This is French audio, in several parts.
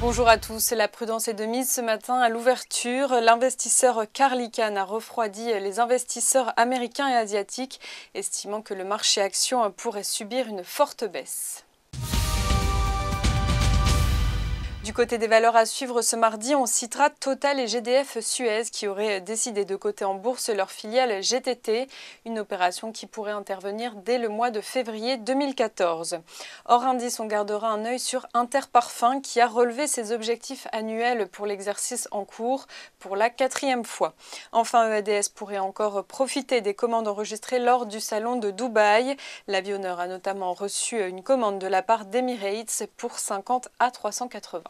Bonjour à tous. La prudence est de mise ce matin à l'ouverture. L'investisseur Carlican a refroidi les investisseurs américains et asiatiques, estimant que le marché action pourrait subir une forte baisse. côté des valeurs à suivre ce mardi, on citera Total et GDF Suez qui auraient décidé de coter en bourse leur filiale GTT, une opération qui pourrait intervenir dès le mois de février 2014. Hors indice, on gardera un œil sur Interparfum qui a relevé ses objectifs annuels pour l'exercice en cours pour la quatrième fois. Enfin, EADS pourrait encore profiter des commandes enregistrées lors du salon de Dubaï. L'avionneur a notamment reçu une commande de la part d'Emirates pour 50 à 380.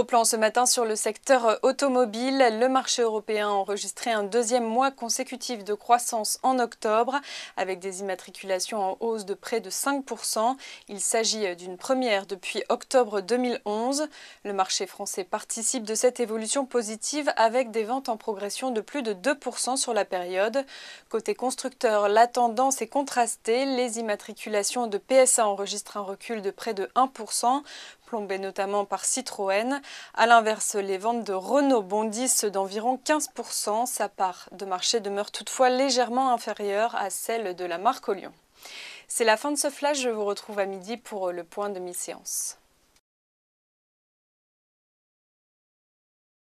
Au plan ce matin sur le secteur euh, automobile. Le marché européen a enregistré un deuxième mois consécutif de croissance en octobre, avec des immatriculations en hausse de près de 5%. Il s'agit euh, d'une première depuis octobre 2011. Le marché français participe de cette évolution positive avec des ventes en progression de plus de 2% sur la période. Côté constructeur, la tendance est contrastée. Les immatriculations de PSA enregistrent un recul de près de 1%, plombé notamment par Citroën. À l'inverse, les ventes de Renault bondissent d'environ 15%. Sa part de marché demeure toutefois légèrement inférieure à celle de la marque au Lyon. C'est la fin de ce flash, je vous retrouve à midi pour le point de mi-séance.